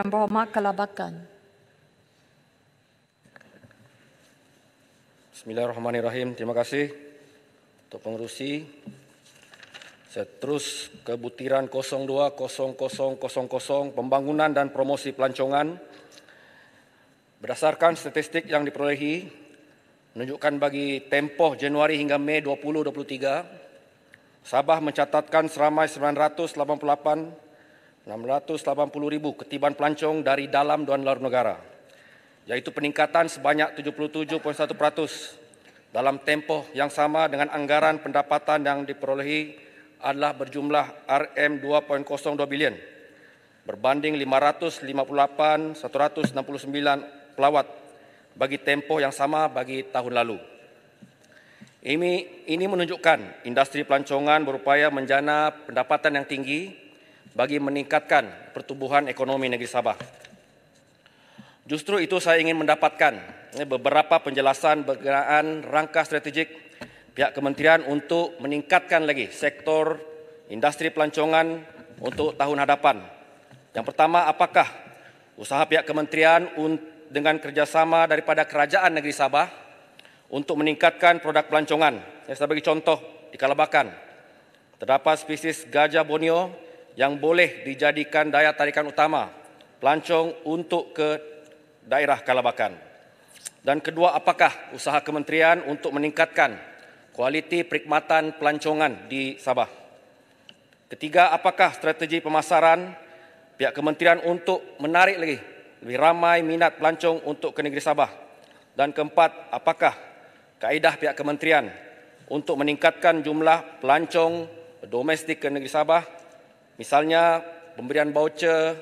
dan bahama kelabakan. Bismillahirrahmanirrahim. Terima kasih untuk pengerusi. Saya terus ke butiran 020000 pembangunan dan promosi pelancongan. Berdasarkan statistik yang diperolehi, menunjukkan bagi tempoh Januari hingga Mei 2023, Sabah mencatatkan seramai 988 680,000 ketiban pelancong dari dalam dan luar negara iaitu peningkatan sebanyak 77.1% dalam tempoh yang sama dengan anggaran pendapatan yang diperolehi adalah berjumlah RM2.02 bilion berbanding 558,169 pelawat bagi tempoh yang sama bagi tahun lalu. Ini, ini menunjukkan industri pelancongan berupaya menjana pendapatan yang tinggi bagi meningkatkan pertumbuhan ekonomi negeri Sabah. Justru itu saya ingin mendapatkan eh, beberapa penjelasan berkenaan rangka strategik pihak kementerian untuk meningkatkan lagi sektor industri pelancongan untuk tahun hadapan. Yang pertama, apakah usaha pihak kementerian dengan kerjasama daripada kerajaan negeri Sabah untuk meningkatkan produk pelancongan? Saya bagi contoh di Kalabakan. Terdapat spesies gajah bonio yang boleh dijadikan daya tarikan utama pelancong untuk ke daerah Kalabakan? Dan kedua, apakah usaha kementerian untuk meningkatkan kualiti perkhidmatan pelancongan di Sabah? Ketiga, apakah strategi pemasaran pihak kementerian untuk menarik lagi lebih ramai minat pelancong untuk ke negeri Sabah? Dan keempat, apakah kaedah pihak kementerian untuk meningkatkan jumlah pelancong domestik ke negeri Sabah Misalnya pemberian voucher,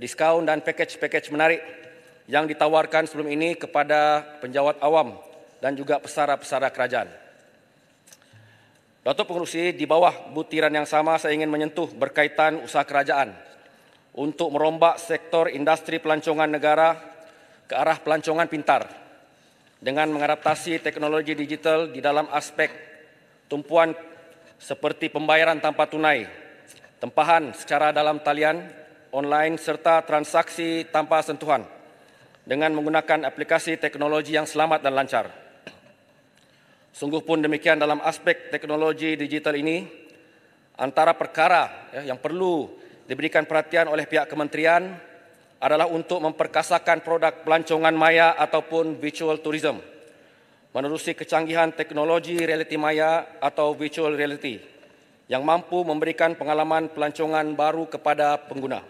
diskaun dan package-package menarik yang ditawarkan sebelum ini kepada penjawat awam dan juga pesara-pesara kerajaan. Datuk Pengurusi, di bawah butiran yang sama saya ingin menyentuh berkaitan usaha kerajaan untuk merombak sektor industri pelancongan negara ke arah pelancongan pintar dengan mengadaptasi teknologi digital di dalam aspek tumpuan seperti pembayaran tanpa tunai tempahan secara dalam talian online serta transaksi tanpa sentuhan dengan menggunakan aplikasi teknologi yang selamat dan lancar. Sungguh pun demikian dalam aspek teknologi digital ini, antara perkara ya, yang perlu diberikan perhatian oleh pihak kementerian adalah untuk memperkasakan produk pelancongan maya ataupun virtual tourism menerusi kecanggihan teknologi reality maya atau virtual reality yang mampu memberikan pengalaman pelancongan baru kepada pengguna.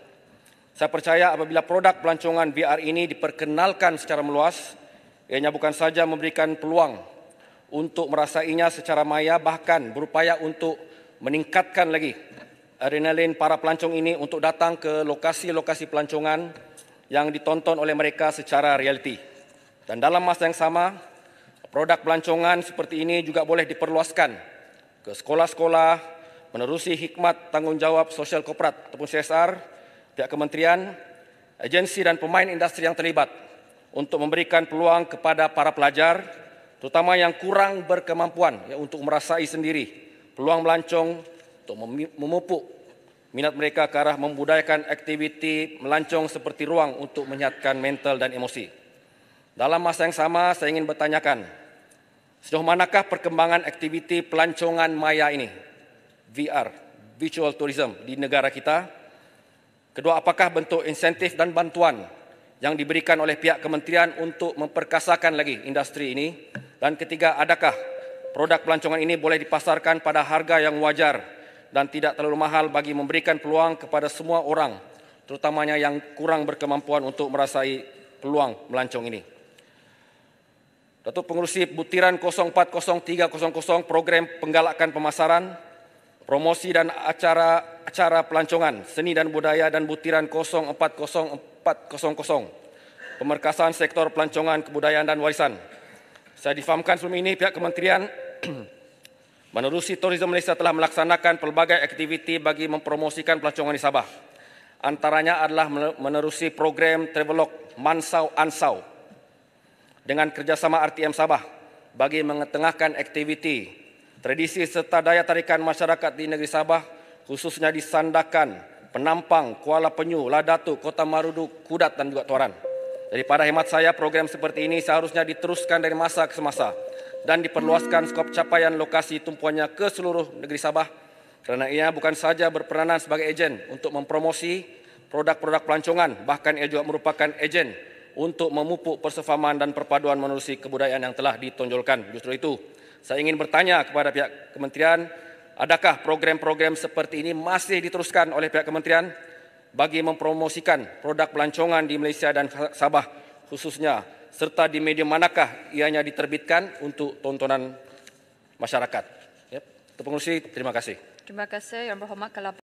Saya percaya apabila produk pelancongan VR ini diperkenalkan secara meluas, ianya bukan saja memberikan peluang untuk merasainya secara maya bahkan berupaya untuk meningkatkan lagi adrenalin para pelancong ini untuk datang ke lokasi-lokasi pelancongan yang ditonton oleh mereka secara realiti. Dan dalam masa yang sama, produk pelancongan seperti ini juga boleh diperluaskan ke sekolah-sekolah, menerusi hikmat tanggungjawab sosial korporat ataupun CSR pihak kementerian, agensi dan pemain industri yang terlibat untuk memberikan peluang kepada para pelajar terutama yang kurang berkemampuan ya, untuk merasai sendiri peluang melancong untuk memupuk minat mereka ke arah membudayakan aktiviti melancong seperti ruang untuk menyihatkan mental dan emosi. Dalam masa yang sama, saya ingin bertanyakan, sejauh manakah perkembangan aktiviti pelancongan maya ini? VR, virtual tourism di negara kita? Kedua, apakah bentuk insentif dan bantuan yang diberikan oleh pihak kementerian untuk memperkasakan lagi industri ini? Dan ketiga, adakah produk pelancongan ini boleh dipasarkan pada harga yang wajar dan tidak terlalu mahal bagi memberikan peluang kepada semua orang, terutamanya yang kurang berkemampuan untuk merasai peluang melancong ini? Datuk Pengurusi Butiran 040300 Program Penggalakan Pemasaran promosi dan acara acara pelancongan seni dan budaya dan butiran 040400 pemerkasaan sektor pelancongan kebudayaan dan warisan saya difahamkan sebelum ini pihak kementerian menerusi Tourism Malaysia telah melaksanakan pelbagai aktiviti bagi mempromosikan pelancongan di Sabah antaranya adalah menerusi program Travelog Mansau Ansau dengan kerjasama RTM Sabah bagi mengetengahkan aktiviti tradisi serta daya tarikan masyarakat di negeri Sabah khususnya di Sandakan, Penampang, Kuala Penyu, Ladatu, Kota Marudu, Kudat dan juga Tuaran. pada hemat saya, program seperti ini seharusnya diteruskan dari masa ke semasa dan diperluaskan skop capaian lokasi tumpuannya ke seluruh negeri Sabah kerana ia bukan saja berperanan sebagai ejen untuk mempromosi produk-produk pelancongan, bahkan ia juga merupakan ejen untuk memupuk persefahaman dan perpaduan menerusi kebudayaan yang telah ditonjolkan. Justru itu, saya ingin bertanya kepada pihak kementerian, adakah program-program seperti ini masih diteruskan oleh pihak kementerian bagi mempromosikan produk pelancongan di Malaysia dan Sabah khususnya serta di media manakah ianya diterbitkan untuk tontonan masyarakat. Ya, Tuan Pengerusi, terima kasih. Terima kasih Yang Berhormat kalau